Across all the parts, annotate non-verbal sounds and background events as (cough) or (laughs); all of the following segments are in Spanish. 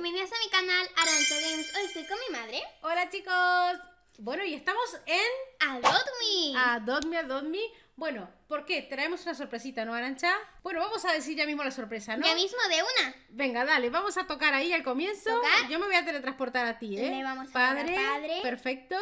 bienvenidos a mi canal Arancha Games. Hoy estoy con mi madre. Hola chicos. Bueno, y estamos en... Adopt Me. Adopt Me, Adopt Me. Bueno, ¿por qué? Traemos una sorpresita, ¿no, Arancha? Bueno, vamos a decir ya mismo la sorpresa, ¿no? Ya mismo de una. Venga, dale, vamos a tocar ahí al comienzo. Yo me voy a teletransportar a ti, ¿eh? vamos padre, padre. Perfecto.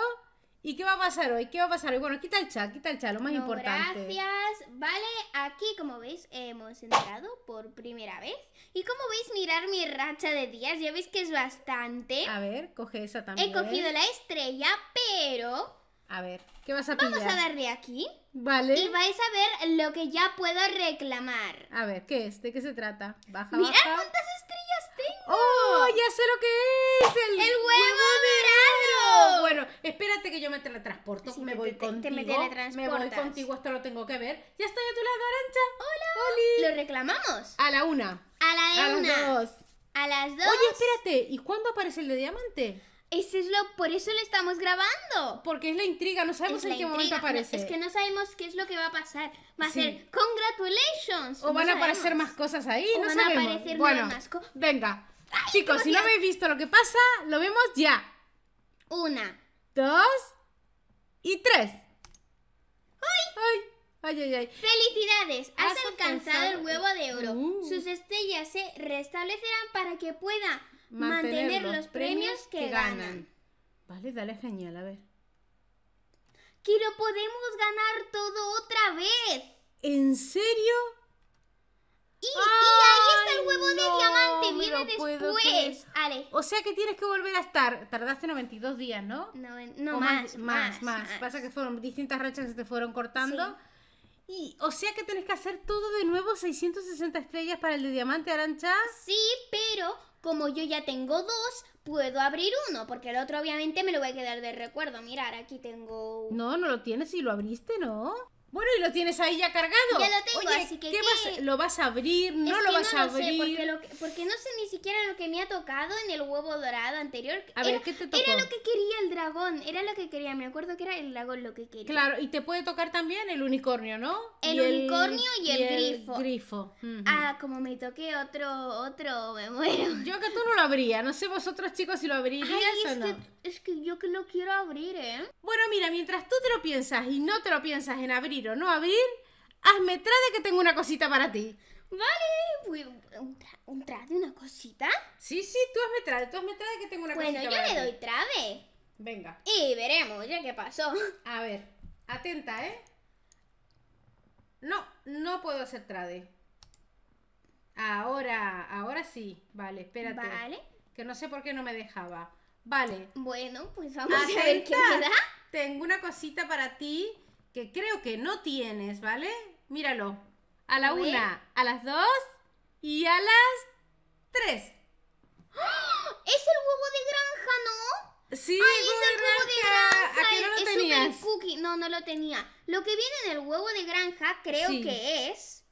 ¿Y qué va a pasar hoy? ¿Qué va a pasar hoy? Bueno, quita el chat, quita el chat, lo más importante. Gracias. Vale, aquí como veis hemos entrado por primera vez. Y como veis, mirar mi racha de días, ya veis que es bastante. A ver, coge esa también. He cogido la estrella, pero... A ver, ¿qué vas a pillar? Vamos a darle aquí. Vale. Y vais a ver lo que ya puedo reclamar. A ver, ¿qué es? ¿De qué se trata? Baja, Mirad cuántas estrellas tengo. ¡Oh! Ya sé lo que es. El, huevo, huevo de bueno, espérate que yo me teletransporto, me voy contigo, me, me voy contigo, esto lo tengo que ver. Ya estoy a tu lado, Arancha. Hola. Lo reclamamos. A la una. A la a Las dos. A las dos. Oye, espérate, ¿y cuándo aparece el de diamante? Ese es lo, por eso lo estamos grabando. Porque es la intriga, no sabemos en qué momento aparece. es que no sabemos qué es lo que va a pasar. Va a ser congratulations. O van a aparecer más cosas ahí, o no van sabemos. A aparecer bueno, venga. Chicos, si no habéis visto lo que pasa, lo vemos ya. Una. Dos. Y tres. ¡Ay! ¡Ay! ¡Ay, ay, ay! ¡Felicidades! Has, alcanzado, el huevo de oro. Uh. Sus estrellas se restablecerán para que pueda mantener, los, premios que, ganan. ganan. Vale, dale genial, a ver. ¡Que lo podemos ganar todo otra vez! ¿En serio? Y, ahí está el huevo de diamante, viene después. O sea que tienes que volver a estar. Tardaste 92 días, ¿no? No, no más, más, más, más, Pasa que fueron distintas rachas que se te fueron cortando. Y, o sea que tienes que hacer todo de nuevo 660 estrellas para el de diamante, Arancha. Sí, pero como yo ya tengo dos, puedo abrir uno, porque el otro obviamente me lo voy a quedar de recuerdo. Mirar, aquí tengo... No, no lo tienes y lo abriste, ¿no? Bueno, y lo tienes ahí ya cargado. Ya lo tengo, Oye, así que. ¿qué ¿Lo vas a abrir? ¿No lo vas a abrir? porque, porque, no sé ni siquiera lo que me ha tocado en el huevo dorado anterior. A ver, ¿qué te tocó? Era lo que quería el dragón, era lo que quería. Me acuerdo que era el dragón lo que quería. Claro, y te puede tocar también el unicornio, ¿no? El unicornio y, el grifo. Ah, como me toqué otro, otro, me muero. Yo que tú no lo abría, no sé vosotros chicos si lo abrirías o no. es que yo que no quiero abrir, ¿eh? Bueno, mira, mientras tú te lo piensas y no te lo piensas en abrir pero no abrir, hazme trade que tengo una cosita para ti. Vale, ¿un, trade, una cosita? Sí, sí, tú hazme trade, tú hazme trade que tengo una cosita Bueno, yo le doy trade. Venga. Y veremos ya qué pasó. A ver, atenta, ¿eh? No, no puedo hacer trade. Ahora, ahora sí. Vale, espérate. Vale. Que no sé por qué no me dejaba. Vale. Bueno, pues vamos a ver qué queda. Tengo una cosita para ti que creo que no tienes, ¿vale? Míralo. A la una, a las dos y a las tres. (gasps) Es el huevo de granja, ¿no? Sí, es el huevo de granja. ¿A no lo tenías? No, no lo tenía. Lo que viene del huevo de granja creo que es...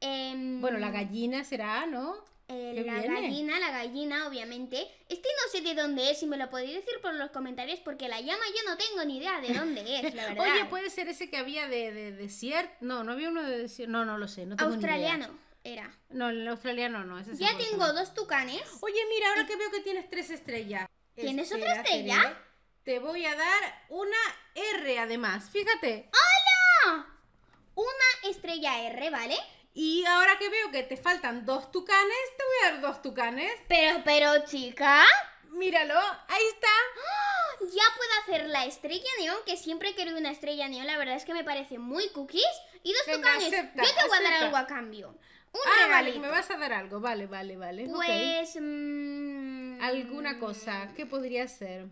Em, bueno, la gallina será, ¿no? Eh, la gallina, la gallina, obviamente. Este no sé de dónde es, si me lo podéis decir por los comentarios, porque la llama yo no tengo ni idea de dónde es, la (laughs) verdad. Oye, puede ser ese que había de, de desierto. No, no había uno de desierto. No, no lo sé, no tengo Australiano. Ni idea. Era. No, el australiano no. Ese ya tengo dos tucanes. Oye, mira, ahora que veo que tienes tres estrellas. ¿Tienes este, otra estrella? te voy a dar una R además. Fíjate. ¡Hola! Una estrella R, ¿vale? Y ahora que veo que te faltan dos tucanes, te voy a dar dos tucanes. Pero, pero, chica. Míralo, ahí está. ¡Ah! Ya puedo hacer la estrella neón, que siempre he querido una estrella neón. La verdad es que me parece muy cookies. Y dos tucanes. ¿qué te voy a dar algo a cambio. ah, vale, me vas a dar algo. Vale, vale, vale. Pues. Mm, Alguna cosa. ¿Qué podría ser?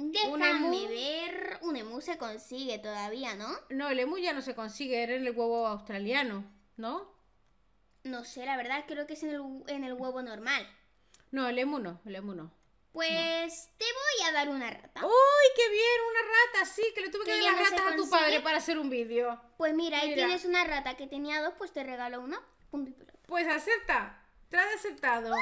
Déjame un ver, un emu se consigue todavía, ¿no? No, el emu ya no se consigue, era en el huevo australiano, ¿no? No sé, la verdad creo que es en el, en el huevo normal. No, el emu no, el emu no. Pues te voy a dar una rata. ¡Uy, qué bien! Una rata, sí, que le tuve que, dar las a tu padre para hacer un vídeo. Pues mira, ahí tienes una rata que tenía dos, pues te regaló una. Pues acepta, trae aceptado.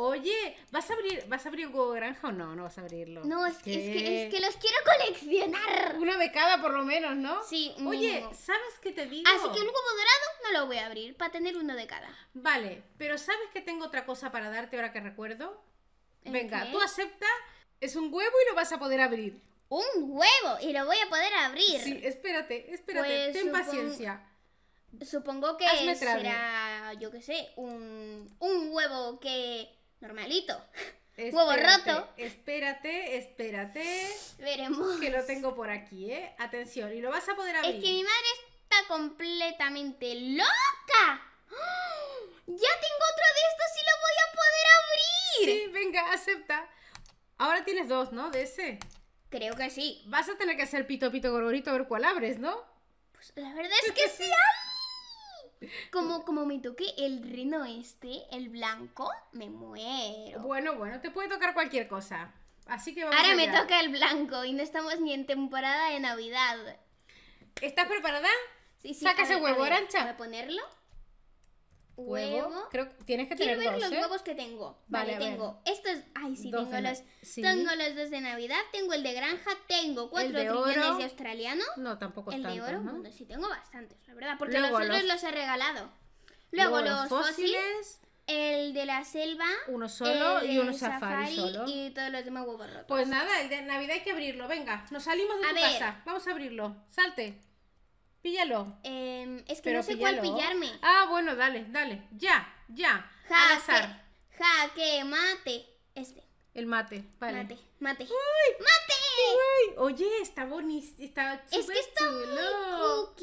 Oye, ¿vas a abrir, vas a abrir un huevo de granja o no? No vas a abrirlo. No, es, que, los quiero coleccionar. Una de cada por lo menos, ¿no? Sí. Oye, ¿sabes qué te digo? Así que un huevo dorado no lo voy a abrir para tener uno de cada. Vale, pero ¿sabes que tengo otra cosa para darte ahora que recuerdo? Venga, tú acepta, es un huevo y lo vas a poder abrir. Un huevo y lo voy a poder abrir. Sí, espérate, espérate, pues ten paciencia. Supongo que será, yo qué sé, un, un huevo que normalito. (laughs) huevo roto. Espérate, espérate. Veremos. Que lo tengo por aquí, ¿eh? Atención, y lo vas a poder abrir. Es que mi madre está completamente loca. (gasps) ¡Ya tengo otro de estos y lo voy a poder abrir! Sí, venga, acepta. Ahora tienes dos, ¿no? De ese. Creo que sí. Vas a tener que hacer pito, pito, gorgorito a ver cuál abres, ¿no? Pues la verdad es que sí, como, como me toque el reno este, el blanco, me muero. Bueno, bueno, te puede tocar cualquier cosa. Así que vamos Ahora me toca el blanco y no estamos ni en temporada de Navidad. ¿Estás preparada? Sí, sí. Saca ese huevo, Arancha. para ponerlo? huevo. Creo que tienes que Quiero tener ver dos, los huevos que tengo. Vale, tengo estos. Ay, sí, tengo los. Tengo los dos de Navidad, tengo el de granja, tengo cuatro de trillones de australiano. No, tampoco El de oro, sí, tengo bastantes, la verdad, porque los otros los... he regalado. Luego, los fósiles, El de la selva. Uno solo y uno safari, solo. Y todos los demás huevos rotos. Pues nada, el de Navidad hay que abrirlo. Venga, nos salimos de tu casa. Vamos a abrirlo. Salte. Píllalo. Em, es que no sé cuál pillarme. Ah, bueno, dale, dale. Ya, ya. Jaque, al azar. Jaque, mate. Este. El mate, vale. Mate, mate. ¡Uy! ¡Mate! Oye, está bonito. Está es que está chulo.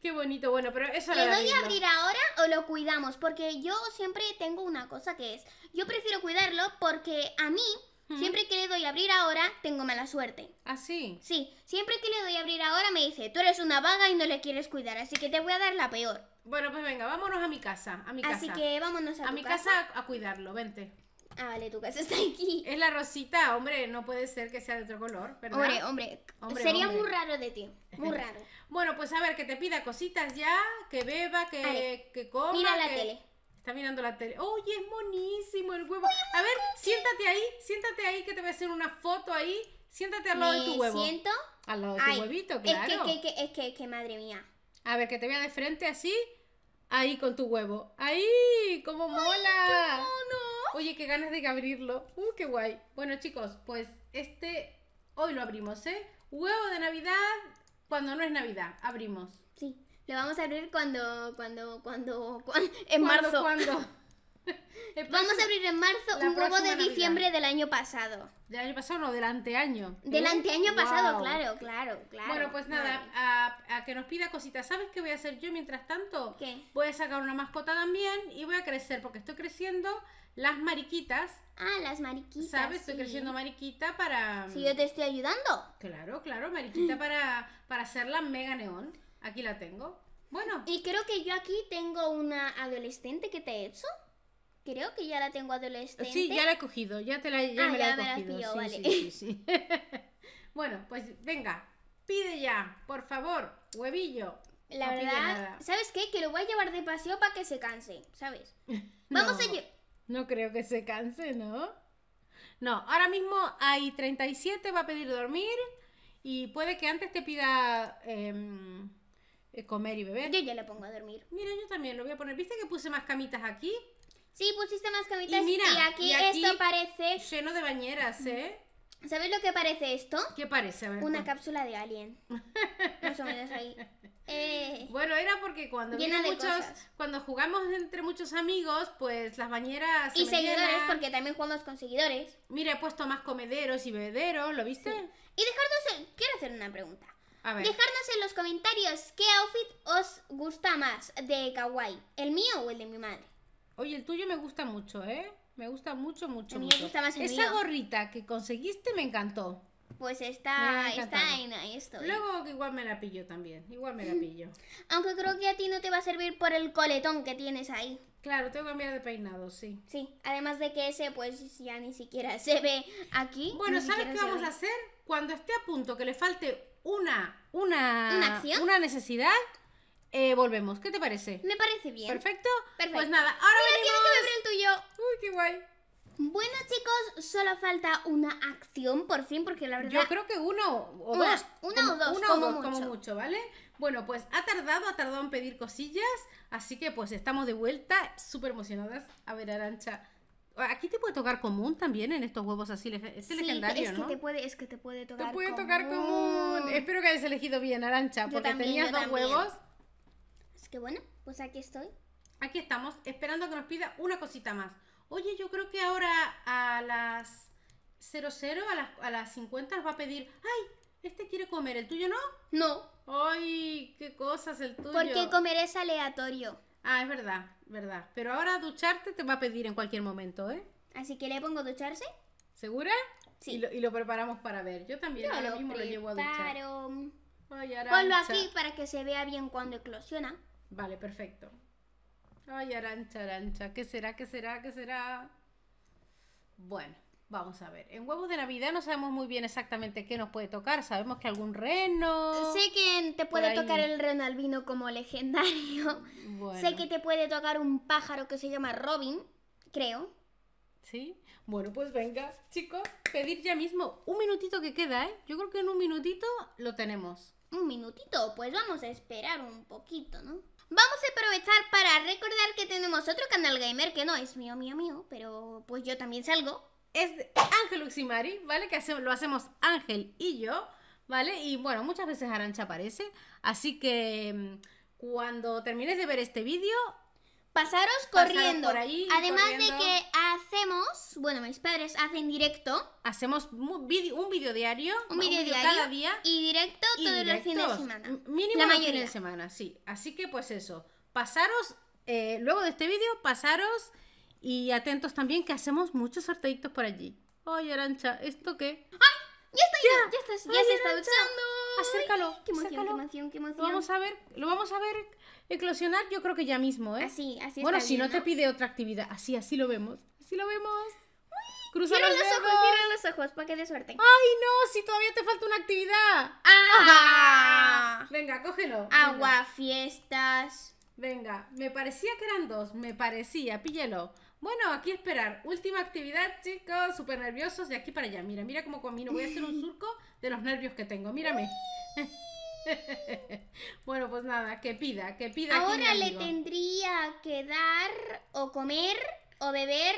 Qué bonito, bueno, pero eso ¿Le doy a abrir ahora o lo cuidamos? Porque yo siempre tengo una cosa que es, yo prefiero cuidarlo porque a mí Siempre que le doy a abrir ahora, tengo mala suerte. ¿Ah, sí? Sí, siempre que le doy a abrir ahora me dice, tú eres una vaga y no le quieres cuidar, así que te voy a dar la peor. Bueno, pues venga, vámonos a mi casa, a mi así casa. que vámonos a, a mi casa. a cuidarlo, vente. Ah, vale, tu casa está aquí. Es la rosita, hombre, no puede ser que sea de otro color, pero Hombre, hombre, hombre sería muy raro de ti, muy (laughs) raro. bueno, pues a ver, que te pida cositas ya, que beba, que, coma. Mira la tele. Está mirando la tele. ¡Oye, es monísimo el huevo! a ver, siéntate ahí, siéntate ahí que te voy a hacer una foto ahí. Siéntate al lado de tu huevo. siento? Al lado de tu huevito, claro. Es que, es que, es que, madre mía. A ver, que te vea de frente así. Ahí con tu huevo. ¡Ahí! ¡Cómo mola! qué Oye, qué ganas de abrirlo. ¡Uh, qué guay! Bueno, chicos, pues este hoy lo abrimos, ¿eh? Huevo de Navidad cuando no es Navidad. Abrimos. Sí. Lo vamos a abrir cuando, cuando, cuando, (laughs) en marzo. (laughs) (laughs) vamos a abrir en marzo un huevo de diciembre del año pasado. ¿Del año pasado no? Del anteaño. Del anteaño pasado, claro, claro, claro. Bueno, pues nada, a, que nos pida cositas. ¿Sabes qué voy a hacer yo mientras tanto? ¿Qué? Voy a sacar una mascota también y voy a crecer porque estoy creciendo las mariquitas. Ah, las mariquitas. ¿Sabes? Estoy creciendo mariquita para. Si yo te estoy ayudando. Claro, claro, mariquita para, para hacer la mega neón. Aquí la tengo. Bueno. Y creo que yo aquí tengo una adolescente que te he hecho. Creo que ya la tengo adolescente. Sí, ya la he cogido. Ya, te la, ya ah, me la he sí, bueno, pues venga. Pide ya, por favor, huevillo. La verdad, ¿sabes qué? Que lo voy a llevar de paseo para que se canse, ¿sabes? (laughs) Vamos a a No creo que se canse, ¿no? No, ahora mismo hay 37, va a pedir dormir y puede que antes te pida... Em, eh, comer y beber. Yo ya le pongo a dormir. Mira, yo también lo voy a poner. ¿Viste que puse más camitas aquí? Sí, pusiste más camitas y, mira, aquí, esto parece... Lleno de bañeras, ¿eh? ¿Sabes lo que parece esto? ¿Qué parece? A Una cápsula de alien. más o menos ahí. (laughs) Eh, bueno, era porque cuando muchos, cuando jugamos entre muchos amigos, pues las bañeras. y seguidores, porque también jugamos con seguidores. Mira, he puesto más comederos y bebederos, ¿lo viste? Y dejarnos. Quiero hacer una pregunta. A ver. Dejadnos en los comentarios qué outfit os gusta más de kawaii, el mío o el de mi madre. Oye, el tuyo me gusta mucho, ¿eh? Me gusta mucho, mucho. A mí me gusta más el Esa gorrita que conseguiste me encantó. Pues está, está en esto. Luego igual me la pillo también, igual me la pillo. Aunque creo que a ti no te va a servir por el coletón que tienes ahí. Claro, tengo que cambiar de peinado, sí. Sí, además de que ese pues ya ni siquiera se ve aquí. Bueno, ¿sabes qué vamos a hacer? Cuando esté a punto, que le falte una, una, ¿Una, necesidad, eh, volvemos. ¿Qué te parece? Me parece bien. ¿Perfecto? Pues nada, ahora venimos... que Uy, qué guay. Bueno, chicos, solo falta una acción por fin, porque la verdad. Yo creo que uno o dos. Una o dos, uno dos como mucho, ¿vale? Bueno, pues ha tardado, ha tardado en pedir cosillas, así que pues estamos de vuelta, súper emocionadas. A ver, Arancha, Aquí te puede tocar común también en estos huevos así. ¿no? Este sí, es que Te puede, es que te puede tocar. común. Espero que hayas elegido bien, Arancha, porque tenías dos huevos. Es que bueno, pues aquí estoy. Aquí estamos, esperando que nos pida una cosita más. Oye, yo creo que ahora a las 00, a las, a las 50 nos va a pedir. ¡Ay! Este quiere comer, ¿el tuyo no? No. ¡Ay! ¡Qué cosas el tuyo! Porque comer es aleatorio. Ah, es verdad, verdad. Pero ahora ducharte te va a pedir en cualquier momento, ¿eh? Así que le pongo ducharse. ¿Segura? Sí. Y lo, preparamos para ver. Yo también Yo ahora lo mismo lo llevo a duchar. Ay, Ponlo aquí para que se vea bien cuando eclosiona. Vale, perfecto. Ay, Arancha, Arancha. ¿Qué será? ¿Qué será? ¿Qué será? Bueno. Vamos a ver, en huevos de Navidad no sabemos muy bien exactamente qué nos puede tocar. Sabemos que algún reno. Sé que te puede tocar el reno albino como legendario. Sé que te puede tocar un pájaro que se llama Robin, creo. Sí. Bueno, pues venga, chicos, pedir ya mismo un minutito que queda, ¿eh? Yo creo que en un minutito lo tenemos. Un minutito, pues vamos a esperar un poquito, ¿no? Vamos a aprovechar para recordar que tenemos otro canal gamer que no es mío, mío, mío, pero pues yo también salgo es Ángel Uximari, ¿vale? Que lo hacemos Ángel y yo, ¿vale? Y bueno, muchas veces Arancha aparece, así que mm, cuando termines de ver este vídeo... Pasaros corriendo. Además de que hacemos, bueno, mis padres hacen directo. Hacemos un vídeo diario. Un vídeo diario. Cada día. Y directo todos los fines de semana. Mínimo La mayoría. de semana, sí. Así que pues eso. Pasaros, eh, luego de este vídeo, pasaros y atentos también que hacemos muchos sorteitos por allí. Ay, Arancha, ¿esto qué? ¡Ay! ¡Ya está! ¡Ya, ya, está! ¡Ya se está duchando! Acércalo. qué, emoción, ¡Qué emoción, qué emoción, Vamos a ver, lo vamos a ver eclosionar yo creo que ya mismo, ¿eh? Así, así Bueno, está si no, no te pide otra actividad, así, así lo vemos. Así lo vemos. Cruza los, los ojos, cierra los ojos, para que dé suerte. ¡Ay, no! Si todavía te falta una actividad. Ah. Venga, cógelo. Agua, fiestas. Venga, me parecía que eran dos, me parecía, píllelo. Bueno, aquí esperar. Última actividad, chicos, súper nerviosos de aquí para allá. Mira, mira cómo conmigo Voy a hacer un (laughs) surco de los nervios que tengo, mírame. (laughs) bueno, pues nada, que pida, que pida. Ahora le tendría que dar o comer o beber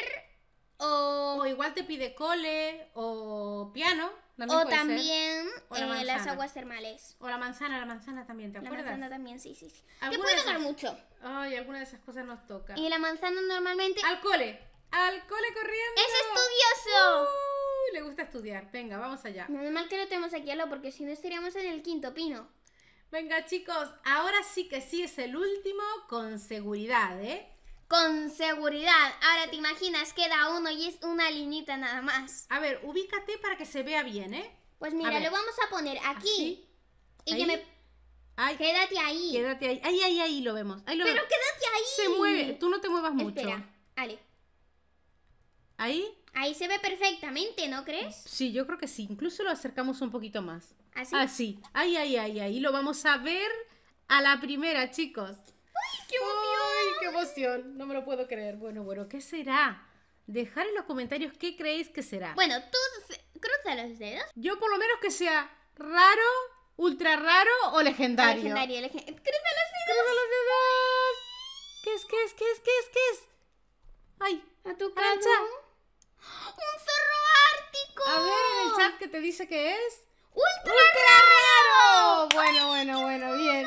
o... O igual te pide cole o piano o también eh, las aguas termales. O la manzana, la manzana también, ¿te acuerdas? La manzana también, sí, sí. Te puede tocar mucho. Ay, alguna de esas cosas nos toca. Y la manzana normalmente... Al cole, al cole corriendo. Es estudioso. Uh, le gusta estudiar, venga, vamos allá. Menos mal que lo tenemos aquí a porque si no estaríamos en el quinto pino. Venga chicos, ahora sí que sí es el último con seguridad, ¿eh? Con seguridad. Ahora te imaginas, queda uno y es una linita nada más. A ver, ubícate para que se vea bien, ¿eh? Pues mira, lo vamos a poner aquí. Y que me... Ay, quédate ahí. Quédate ahí. Ahí, ahí, ahí lo vemos. Pero quédate ahí. Se mueve. Tú no te muevas mucho. Espera, ¿Ahí? Ahí se ve perfectamente, ¿no crees? Sí, yo creo que sí. Incluso lo acercamos un poquito más. ¿Así? Así. Ahí, ahí, ahí, ahí. Lo vamos a ver a la primera, chicos. ¡Ay, qué bonito! Oh, qué emoción, no me lo puedo creer. Bueno, bueno, ¿qué será? Dejar en los comentarios qué creéis que será. Bueno, tú cruza los dedos. Yo por lo menos que sea raro, ultra raro o legendario. Legendario, legendario. Cruza los dedos. Cruza los dedos. ¿Qué es, qué es, qué es, qué es, qué es? Ay, a tu cancha Un zorro ártico. A ver, en el chat que te dice que es. ¡Ultra, raro! Bueno, bueno, bueno, bien.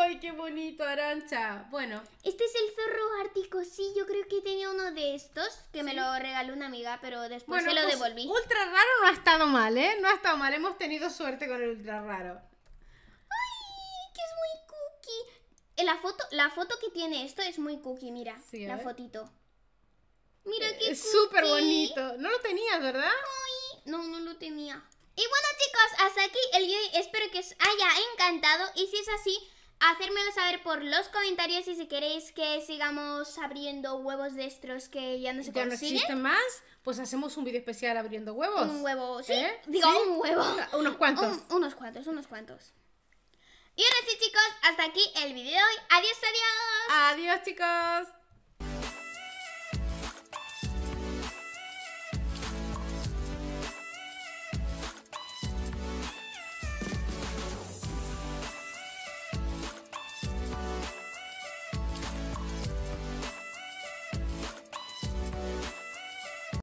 ¡Ay, qué bonito, Arancha! Bueno. Este es el zorro ártico, sí, yo creo que tenía uno de estos, que me lo regaló una amiga, pero después se lo pues, devolví. Ultra raro no ha estado mal, ¿eh? No ha estado mal, hemos tenido suerte con el ultra raro. ¡Ay, que es muy cookie! Eh, la foto, la foto que tiene esto es muy cookie, mira, la fotito. Mira qué eh, qué Es súper bonito. No lo tenías, ¿verdad? Ay, no, no lo tenía. Y bueno chicos, hasta aquí el video. Espero que os haya encantado. Y si es así, hacérmelo saber por los comentarios y si queréis que sigamos abriendo huevos de estos que ya no se ya consiguen. no existen más, pues hacemos un vídeo especial abriendo huevos. Un huevo, sí. ¿Eh? Digo, un huevo. Unos cuantos. unos cuantos, unos cuantos. Y ahora sí, chicos, hasta aquí el vídeo de hoy. Adiós, adiós. Adiós, chicos.